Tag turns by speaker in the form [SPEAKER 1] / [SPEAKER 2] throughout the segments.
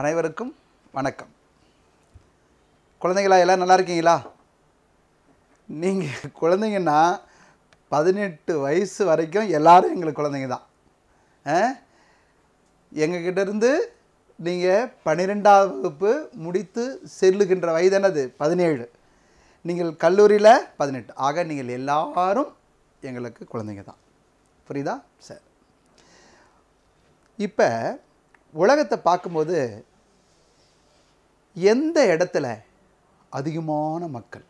[SPEAKER 1] அனைவருக்கும் வணக்கம் குழந்தைங்களா எல்லாம் நல்லா இருக்கீங்களா நீங்கள் குழந்தைங்கன்னா பதினெட்டு வயசு வரைக்கும் எல்லோரும் எங்களுக்கு குழந்தைங்க தான் எங்ககிட்டேருந்து நீங்கள் பன்னிரெண்டாவது வகுப்பு முடித்து செல்லுகின்ற வயது என்னது பதினேழு நீங்கள் கல்லூரியில் பதினெட்டு ஆக நீங்கள் எல்லாரும் எங்களுக்கு குழந்தைங்க தான் புரியுதா சார் இப்போ உலகத்தை பார்க்கும்போது எந்த இடத்துல அதிகமான மக்கள்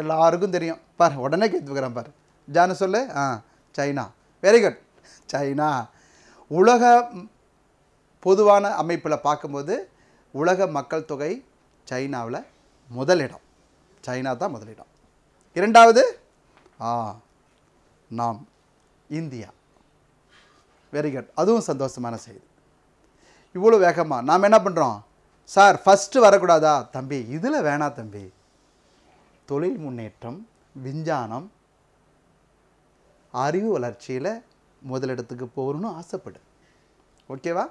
[SPEAKER 1] எல்லாருக்கும் தெரியும் பார் உடனே கேட்டுக்கிறேன் பார் ஜான சொல்லு ஆ சைனா வெரி குட் சைனா உலக பொதுவான அமைப்பில் பார்க்கும்போது உலக மக்கள் தொகை சைனாவில் முதலிடம் சைனா தான் முதலிடம் இரண்டாவது ஆ நாம் இந்தியா வெரி குட் அதுவும் சந்தோஷமான செய்தி இவ்வளோ வேகமாக நாம் என்ன பண்ணுறோம் சார் ஃபஸ்ட்டு வரக்கூடாதா தம்பி இதில் வேணாம் தம்பி தொழில் முன்னேற்றம் விஞ்ஞானம் அறிவு வளர்ச்சியில் முதலிடத்துக்கு போகணும்னு ஆசைப்படு ஓகேவா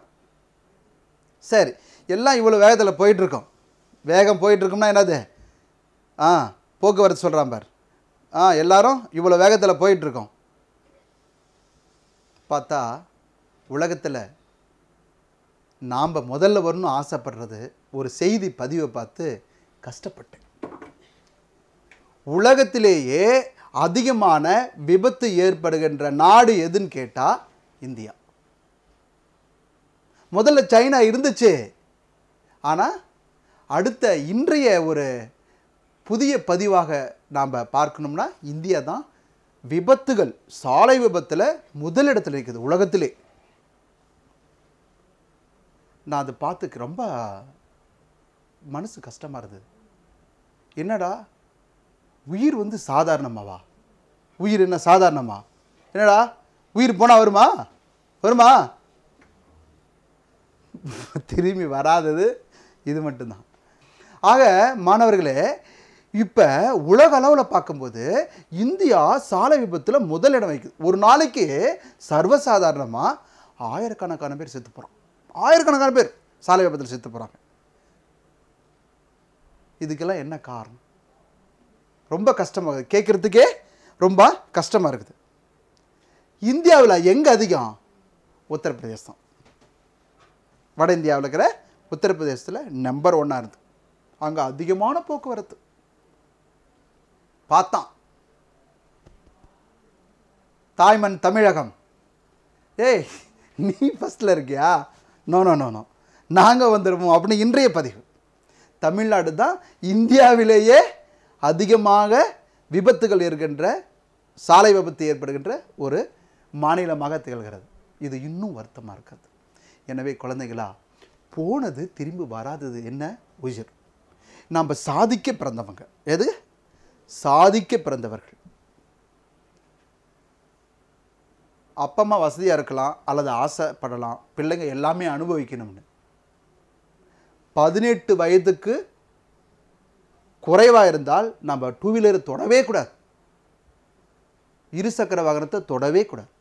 [SPEAKER 1] சரி எல்லாம் இவ்வளோ வேகத்தில் போயிட்டுருக்கோம் வேகம் போயிட்டுருக்கோம்னா என்னது ஆ போக்குவரத்து சொல்கிறான் பார் ஆ எல்லாரும் இவ்வளோ வேகத்தில் போயிட்டுருக்கோம் பார்த்தா உலகத்தில் நாம் முதல்ல வரணும்னு ஆசைப்படுறது ஒரு செய்தி பதிவை பார்த்து கஷ்டப்பட்டேன் உலகத்திலேயே அதிகமான விபத்து ஏற்படுகின்ற நாடு எதுன்னு கேட்டால் இந்தியா முதல்ல சைனா இருந்துச்சு ஆனால் அடுத்த இன்றைய ஒரு புதிய பதிவாக நாம் பார்க்கணும்னா இந்தியா தான் விபத்துகள் சாலை விபத்தில் முதலிடத்தில் இருக்குது உலகத்திலே நான் அதை பார்த்துக்கு ரொம்ப மனசு கஷ்டமாக இருந்தது என்னடா உயிர் வந்து சாதாரணமாவா உயிர் என்ன சாதாரணமா என்னடா உயிர் போனால் வருமா வருமா திரும்பி வராதது இது மட்டும்தான் ஆக மாணவர்களே இப்போ உலக அளவில் பார்க்கும்போது இந்தியா சாலை விபத்தில் முதலிடம் வைக்குது ஒரு நாளைக்கு சர்வசாதாரணமாக ஆயிரக்கணக்கான பேர் செத்து போகிறோம் ஆயிரக்கணக்கான பேர் சாலை விபத்தில் செத்து போகிறாங்க இதுக்கெல்லாம் என்ன காரணம் ரொம்ப கஷ்டமாக கேட்குறதுக்கே ரொம்ப கஷ்டமாக இருக்குது இந்தியாவில் எங்கே அதிகம் உத்தரப்பிரதேசம் வட இந்தியாவில் இருக்கிற உத்தரப்பிரதேசத்தில் நம்பர் ஒன்னாக இருந்து அங்கே அதிகமான போக்குவரத்து பார்த்தான் தாய்மன் தமிழகம் ஏய் நீ ஃபஸ்ட்டில் இருக்கியா நோ நோ நோ நோ நாங்கள் வந்துடுவோம் அப்படின்னு இன்றைய பதிவு தமிழ்நாடு தான் இந்தியாவிலேயே அதிகமாக விபத்துகள் இருக்கின்ற சாலை விபத்து ஏற்படுகின்ற ஒரு மாநிலமாக திகழ்கிறது இது இன்னும் வருத்தமாக இருக்கிறது எனவே குழந்தைகளா போனது திரும்பி வராதது என்ன உயிர் நாம் சாதிக்க பிறந்தவங்க எது சாதிக்க பிறந்தவர்கள் அப்பா அம்மா வசதியாக இருக்கலாம் அல்லது ஆசைப்படலாம் பிள்ளைங்க எல்லாமே அனுபவிக்கணும்னு பதினெட்டு வயதுக்கு குறைவாக இருந்தால் நம்ம டூ வீலர் தொடவே கூடாது இருசக்கர வாகனத்தை தொடவே கூடாது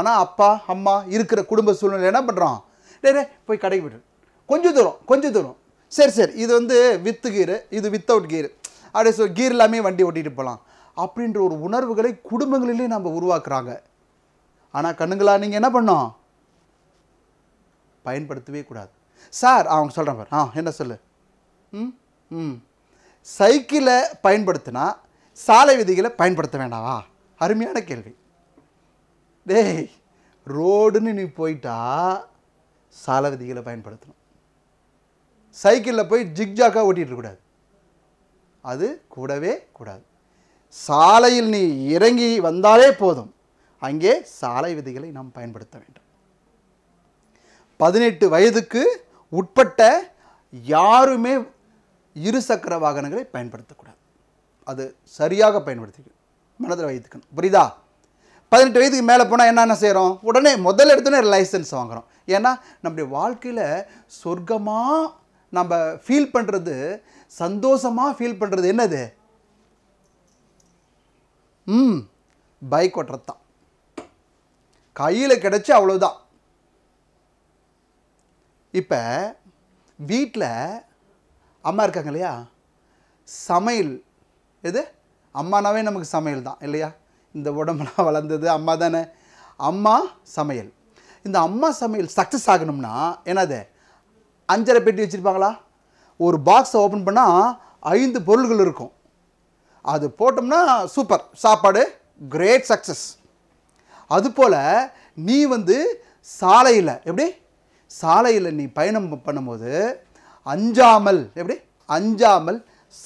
[SPEAKER 1] ஆனால் அப்பா அம்மா இருக்கிற குடும்ப சூழ்நிலை என்ன பண்ணுறான் டே போய் கடைக்கு போய்ட்டு கொஞ்சம் தூரம் கொஞ்சம் தூரம் சரி சரி இது வந்து வித்து கீரு இது வித்தவுட் கீரு அப்படியே ஸோ கீர் இல்லாமல் வண்டி ஓட்டிகிட்டு போகலாம் அப்படின்ற ஒரு உணர்வுகளை குடும்பங்களிலே நம்ம உருவாக்குறாங்க ஆனால் கண்ணுங்களா நீங்கள் என்ன பண்ணோம் பயன்படுத்தவே கூடாது சார் அவங்க சொல்கிறேன் பார் ஆ என்ன சொல்லு ம் ம் சைக்கிளை பயன்படுத்தினா சாலை விதிகளை பயன்படுத்த வேண்டாவா அருமையான கேள்வி டேய் ரோடுன்னு நீ போயிட்டா சாலை விதிகளை பயன்படுத்தணும் சைக்கிளில் போய் ஜிக்ஜாக்காக ஓட்டிகிட்டு கூடாது அது கூடவே கூடாது சாலையில் நீ இறங்கி வந்தாலே போதும் அங்கே சாலை விதிகளை நாம் பயன்படுத்த வேண்டும் பதினெட்டு வயதுக்கு உட்பட்ட யாருமே இருசக்கர வாகனங்களை பயன்படுத்தக்கூடாது அது சரியாக பயன்படுத்திக்கணும் மனதில் வைத்துக்கணும் புரியுதா பதினெட்டு வயதுக்கு மேலே போனால் என்னென்ன செய்கிறோம் உடனே முதல் எடுத்தோடனே லைசன்ஸ் வாங்குகிறோம் ஏன்னா நம்முடைய வாழ்க்கையில் சொர்க்கமாக நம்ம ஃபீல் பண்ணுறது சந்தோஷமாக ஃபீல் பண்ணுறது என்னது ம் பைக் ஓட்டுறது தான் கையில் கிடச்சி அவ்வளோதான் இப்போ வீட்டில் அம்மா இருக்காங்க இல்லையா சமையல் எது அம்மானாவே நமக்கு சமையல் தான் இல்லையா இந்த உடம்புலாம் வளர்ந்தது அம்மா தானே அம்மா சமையல் இந்த அம்மா சமையல் சக்ஸஸ் ஆகணும்னா என்னது அஞ்சரை பெட்டி வச்சுருப்பாங்களா ஒரு பாக்ஸை ஓப்பன் பண்ணால் ஐந்து பொருள்கள் இருக்கும் அது போட்டோம்னா சூப்பர் சாப்பாடு கிரேட் சக்ஸஸ் அதுபோல் நீ வந்து சாலையில் எப்படி சாலையில் நீ பயணம் பண்ணும்போது அஞ்சாமல் எப்படி அஞ்சாமல்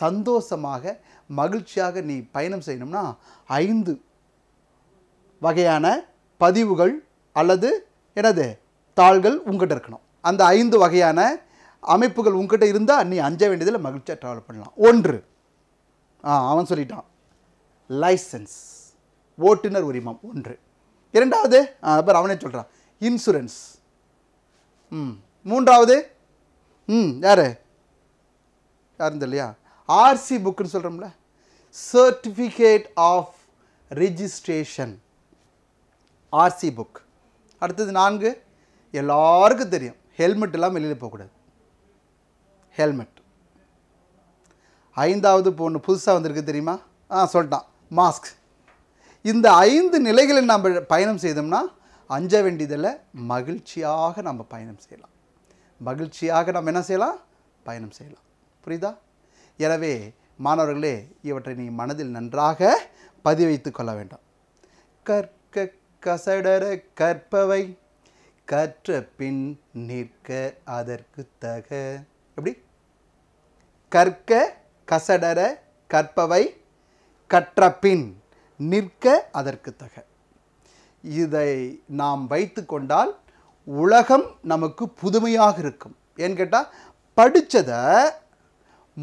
[SPEAKER 1] சந்தோஷமாக மகிழ்ச்சியாக நீ பயணம் செய்யணும்னா ஐந்து வகையான பதிவுகள் அல்லது எனது தாள்கள் உங்கள்கிட்ட இருக்கணும் அந்த ஐந்து வகையான அமைப்புகள் உங்ககிட்ட இருந்தால் நீ அஞ்ச வேண்டியதில் மகிழ்ச்சியாக ட்ராவல் பண்ணலாம் ஒன்று ஆ அவன் சொல்லிட்டான் லைசன்ஸ் ஓட்டுநர் உரிமம் ஒன்று இரண்டாவது அப்புறம் அவனே சொல்கிறான் இன்சூரன்ஸ் ம் மூன்றாவது ம் யார் யாருந்த இல்லையா ஆர்சி புக்குன்னு சொல்கிறோம்ல certificate of registration RC book அடுத்தது நான்கு எல்லாருக்கும் தெரியும் ஹெல்மெட் எல்லாம் வெளியில் போகக்கூடாது ஹெல்மெட் ஐந்தாவது பொண்ணு புதுசாக வந்திருக்கு தெரியுமா ஆ சொல்லிட்டான் மாஸ்க் இந்த ஐந்து நிலைகளில் நம்ம பயணம் செய்தோம்னா அஞ்ச வேண்டியதில் மகிழ்ச்சியாக நம்ம பயணம் செய்யலாம் மகிழ்ச்சியாக நம்ம என்ன செய்யலாம் பயணம் செய்யலாம் புரியுதா எனவே மாணவர்களே இவற்றை நீ மனதில் நன்றாக பதிவைத்து கொள்ள வேண்டும் கற்க கசடர கற்பவை கற்ற பின் நிற்க அதற்கு தக எப்படி கற்க கசடர கற்பவை கற்றபின் நிற்க அதற்கு தக இதை நாம் வைத்து கொண்டால் உலகம் நமக்கு புதுமையாக இருக்கும் ஏன்னு கேட்டால் படித்ததை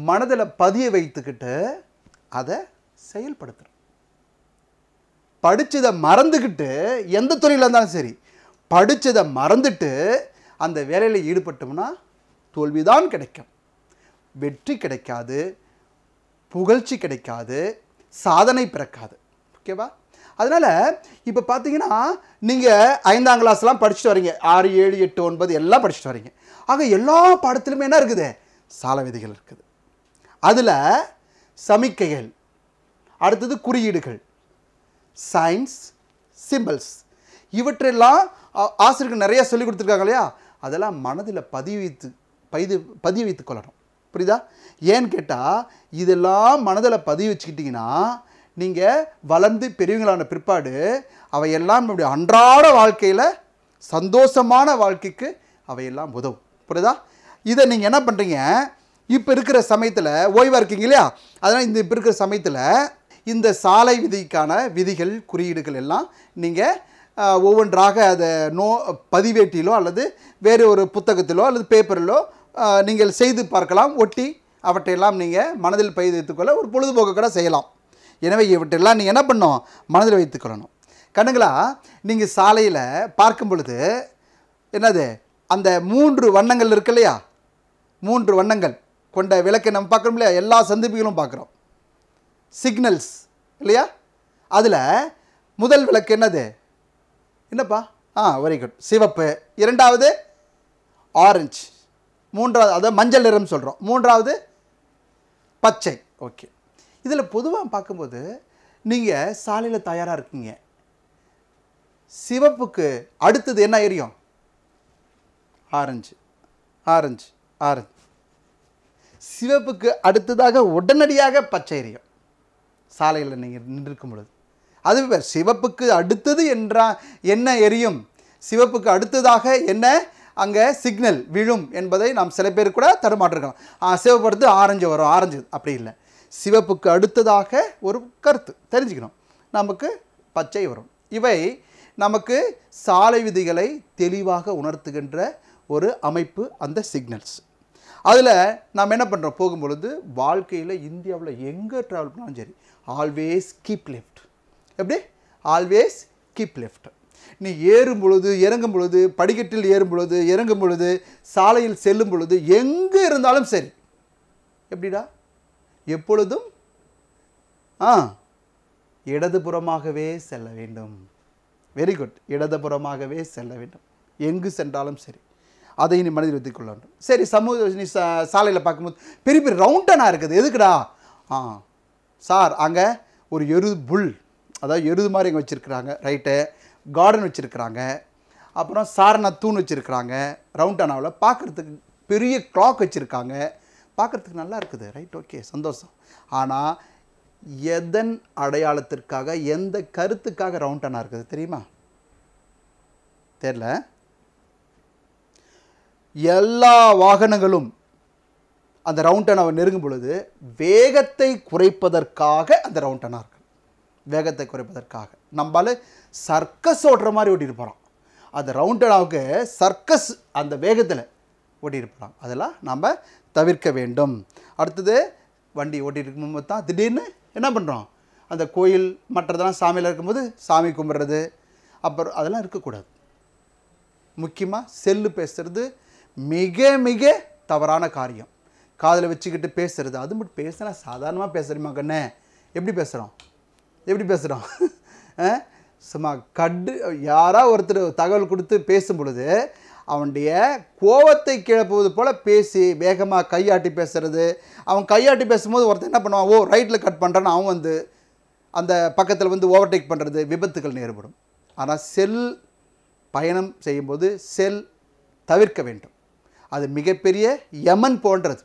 [SPEAKER 1] மனதில் பதிய வைத்துக்கிட்டு அதை செயல்படுத்துகிறோம் படித்ததை மறந்துக்கிட்டு எந்த துறையில் இருந்தாலும் சரி படித்ததை மறந்துட்டு அந்த வேலையில் ஈடுபட்டோம்னா தோல்விதான் கிடைக்கும் வெற்றி கிடைக்காது புகழ்ச்சி கிடைக்காது சாதனை பிறக்காது ஓகேவா அதனால் இப்போ பார்த்தீங்கன்னா நீங்கள் ஐந்தாம் கிளாஸ்லாம் படிச்சுட்டு வரீங்க ஆறு ஏழு எட்டு ஒன்பது எல்லாம் படிச்சுட்டு வரீங்க ஆக எல்லா பாடத்திலுமே என்ன இருக்குது சால விதிகள் இருக்குது அதில் சமிக்கைகள் அடுத்தது குறியீடுகள் சயின்ஸ் சிம்பிள்ஸ் இவற்றெல்லாம் ஆசிரியர்கள் நிறையா சொல்லி கொடுத்துருக்காங்க இல்லையா அதெல்லாம் மனதில் பதிவித்து வைத்து பதிவு வைத்து கொள்ளணும் புரியுதா ஏன்னு கேட்டால் இதெல்லாம் மனதில் பதிவு வச்சுக்கிட்டிங்கன்னா நீங்கள் வளர்ந்து பெரியவங்களான பிற்பாடு அவையெல்லாம் நம்முடைய அன்றாட வாழ்க்கையில் சந்தோஷமான வாழ்க்கைக்கு அவையெல்லாம் உதவும் புரியுதா இதை நீங்கள் என்ன பண்ணுறீங்க இப்போ இருக்கிற சமயத்தில் ஓய்வாக இருக்கீங்க இல்லையா அதனால் இந்த இப்போ இருக்கிற சமயத்தில் இந்த சாலை விதிக்கான விதிகள் குறியீடுகள் எல்லாம் நீங்கள் ஒவ்வொன்றாக அதை நோ பதிவேட்டிலோ அல்லது வேறு ஒரு புத்தகத்திலோ அல்லது பேப்பரிலோ நீங்கள் செய்து பார்க்கலாம் ஒட்டி அவற்றையெல்லாம் நீங்கள் மனதில் பயிர் வைத்துக்கொள்ள ஒரு பொழுதுபோக்கு கூட செய்யலாம் எனவே இவற்றெல்லாம் நீங்கள் என்ன பண்ணணும் மனதில் வைத்துக்கொள்ளணும் கண்ணுங்களா நீங்கள் சாலையில் பார்க்கும் பொழுது என்னது அந்த மூன்று வண்ணங்கள் இருக்கு இல்லையா மூன்று வண்ணங்கள் கொண்ட விளக்கை நம்ம பார்க்குறோம் இல்லையா எல்லா சந்திப்புகளும் பார்க்குறோம் சிக்னல்ஸ் இல்லையா அதில் முதல் விளக்கு என்னது என்னப்பா ஆ வெரி குட் சிவப்பு இரண்டாவது ஆரஞ்சு மூன்றாவது அதாவது மஞ்சள் நிறம் சொல்கிறோம் மூன்றாவது பச்சை ஓகே இதில் பொதுவாக பார்க்கும்போது நீங்கள் சாலையில் தயாராக இருக்கீங்க சிவப்புக்கு அடுத்தது என்ன எரியும் ஆரஞ்சு ஆரஞ்சு ஆரஞ்சு சிவப்புக்கு அடுத்ததாக உடனடியாக பச்சை எரியும் சாலையில் நீங்கள் நின்றுக்கும் பொழுது அது சிவப்புக்கு அடுத்தது என்றால் என்ன எரியும் சிவப்புக்கு அடுத்ததாக என்ன அங்கே சிக்னல் விழும் என்பதை நாம் சில பேர் கூட தடுமாற்றிருக்கலாம் சிவப்படுத்து ஆரஞ்சு வரும் ஆரஞ்சு அப்படி இல்லை சிவப்புக்கு அடுத்ததாக ஒரு கருத்து தெரிஞ்சுக்கணும் நமக்கு பச்சை வரும் இவை நமக்கு சாலை விதிகளை தெளிவாக உணர்த்துகின்ற ஒரு அமைப்பு அந்த சிக்னல்ஸ் அதில் நாம் என்ன பண்ணுறோம் போகும்பொழுது வாழ்க்கையில் இந்தியாவில் எங்கே ட்ராவல் பண்ணாலும் சரி ஆல்வேஸ் கீப் லெஃப்ட் எப்படி ஆல்வேஸ் கீப் லெஃப்ட் நீ ஏறும் பொழுது இறங்கும் பொழுது படிக்கட்டில் ஏறும் பொழுது இறங்கும் பொழுது சாலையில் செல்லும் பொழுது எங்கே இருந்தாலும் சரி எப்படிடா எப்பொழுதும் ஆ இடதுபுறமாகவே செல்ல வேண்டும் வெரி குட் இடதுபுறமாகவே செல்ல வேண்டும் எங்கு சென்றாலும் சரி அதை நீ மனதில் வைத்துக் கொள்ள வேண்டும் சரி சமூக நீ சாலையில் பார்க்கும்போது பெரிய பெரிய ரவுண்டனாக இருக்குது எதுக்குடா ஆ சார் அங்கே ஒரு எருது புல் அதாவது எருது மாதிரி அங்கே வச்சுருக்குறாங்க ரைட்டு கார்டன் வச்சுருக்கிறாங்க அப்புறம் சாரணா தூண் வச்சுருக்கிறாங்க ரவுண்டானாவில் பார்க்குறதுக்கு பெரிய கிளாக் வச்சுருக்காங்க பார்க்குறதுக்கு நல்லா இருக்குது ரைட் ஓகே சந்தோஷம் ஆனால் எதன் அடையாளத்திற்காக எந்த கருத்துக்காக ரவுண்டானா இருக்குது தெரியுமா தெரில எல்லா வாகனங்களும் அந்த ரவுண்டானாவை நெருங்கும் பொழுது வேகத்தை குறைப்பதற்காக அந்த ரவுண்டானா இருக்குது வேகத்தை குறைப்பதற்காக நம்மால் சர்க்கஸ் ஓடுற மாதிரி ஓட்டிட்டு அந்த அது ரவுண்டடாவுக்கு சர்க்கஸ் அந்த வேகத்தில் ஓட்டிகிட்டு போகிறோம் அதெல்லாம் நம்ம தவிர்க்க வேண்டும் அடுத்தது வண்டி ஓட்டிகிட்டு இருக்கும்போது தான் திடீர்னு என்ன பண்ணுறோம் அந்த கோயில் மற்றதெல்லாம் சாமியில் இருக்கும்போது சாமி கும்பிட்றது அப்புறம் அதெல்லாம் இருக்கக்கூடாது முக்கியமாக செல்லு பேசுகிறது மிக மிக தவறான காரியம் காதில் வச்சுக்கிட்டு பேசுகிறது அது மட்டும் பேசுனா சாதாரணமாக பேசுகிறீமா கண்ணே எப்படி பேசுகிறோம் எப்படி பேசுகிறோம் சும்மா கட்டு யாராக ஒருத்தர் தகவல் கொடுத்து பேசும் பொழுது அவனுடைய கோபத்தை கிளப்புவது போல் பேசி வேகமாக கையாட்டி பேசுகிறது அவன் கையாட்டி பேசும்போது ஒருத்தர் என்ன பண்ணுவான் ஓ ரைட்டில் கட் பண்ணுறான்னு அவன் வந்து அந்த பக்கத்தில் வந்து ஓவர்டேக் பண்ணுறது விபத்துகள் நேரப்படும் ஆனால் செல் பயணம் செய்யும்போது செல் தவிர்க்க வேண்டும் அது மிகப்பெரிய யமன் போன்றது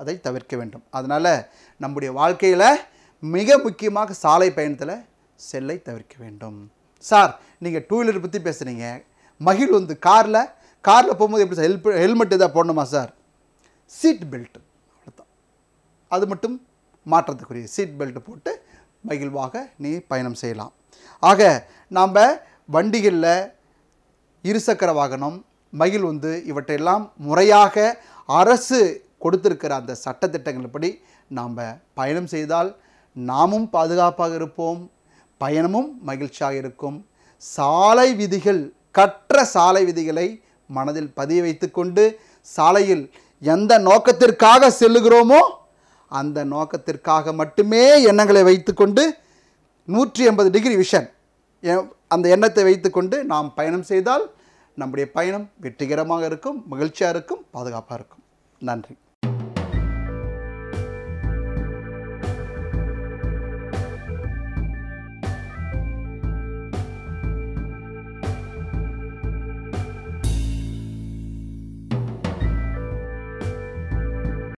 [SPEAKER 1] அதை தவிர்க்க வேண்டும் அதனால் நம்முடைய வாழ்க்கையில் மிக முக்கியமாக சாலை பயணத்தில் செல்லை தவிர்க்க வேண்டும் சார் நீங்கள் டூ வீலர் பற்றி பேசுகிறீங்க மகிழ் வந்து காரில் காரில் போகும்போது எப்படி சார் ஹெல்ப் ஹெல்மெட் எதாவது போடணுமா சார் சீட் பெல்ட் அவ்வளோதான் அது மட்டும் மாற்றத்துக்குரிய சீட் பெல்ட் போட்டு மகிழ்வாக நீ பயணம் செய்யலாம் ஆக நாம் வண்டிகளில் இருசக்கர வாகனம் மகிழ் வந்து இவற்றையெல்லாம் முறையாக அரசு கொடுத்திருக்கிற அந்த சட்டத்திட்டங்களின்படி நாம் பயணம் செய்தால் நாமும் பாதுகாப்பாக இருப்போம் பயணமும் மகிழ்ச்சியாக இருக்கும் சாலை விதிகள் கற்ற சாலை விதிகளை மனதில் பதிய வைத்துக்கொண்டு சாலையில் எந்த நோக்கத்திற்காக செல்லுகிறோமோ அந்த நோக்கத்திற்காக மட்டுமே எண்ணங்களை வைத்துக்கொண்டு நூற்றி எண்பது டிகிரி விஷன் அந்த எண்ணத்தை வைத்துக்கொண்டு நாம் பயணம் செய்தால் நம்முடைய பயணம் வெற்றிகரமாக இருக்கும் மகிழ்ச்சியாக இருக்கும் பாதுகாப்பாக இருக்கும் நன்றி